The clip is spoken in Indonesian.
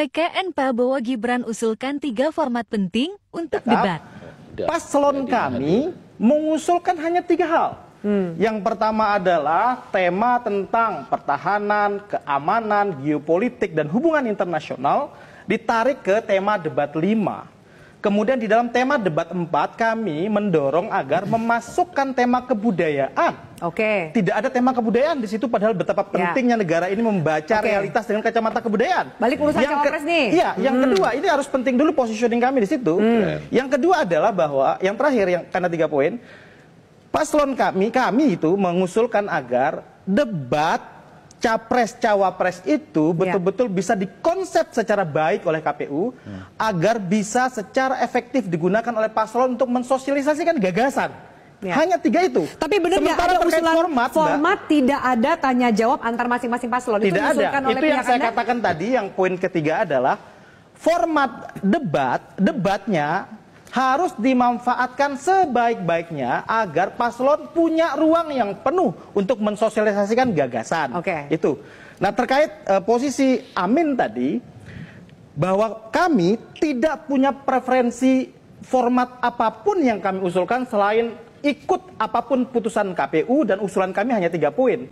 TKN Prabowo Gibran usulkan tiga format penting untuk debat. Paslon kami mengusulkan hanya tiga hal. Hmm. Yang pertama adalah tema tentang pertahanan, keamanan, geopolitik, dan hubungan internasional ditarik ke tema debat lima. Kemudian di dalam tema debat 4 kami mendorong agar memasukkan tema kebudayaan. Oke. Okay. Tidak ada tema kebudayaan di situ padahal betapa ya. pentingnya negara ini membaca okay. realitas dengan kacamata kebudayaan. Balik urusan yang cawapres nih. Iya, hmm. yang kedua ini harus penting dulu positioning kami di situ. Hmm. Yang kedua adalah bahwa yang terakhir yang karena tiga poin paslon kami kami itu mengusulkan agar debat capres cawapres itu ya. betul-betul ya. bisa dikonsep secara baik oleh KPU hmm. agar bisa secara efektif digunakan oleh paslon untuk mensosialisasikan gagasan. Ya. Hanya tiga itu. Tapi benar ya, ada usulan format, format tidak ada tanya jawab antar masing-masing paslon. Tidak itu ada. Oleh itu yang saya anda? katakan tadi yang poin ketiga adalah format debat debatnya harus dimanfaatkan sebaik-baiknya agar paslon punya ruang yang penuh untuk mensosialisasikan gagasan. Oke. Okay. Itu. Nah, terkait uh, posisi Amin tadi bahwa kami tidak punya preferensi format apapun yang kami usulkan selain ikut apapun putusan KPU dan usulan kami hanya tiga poin.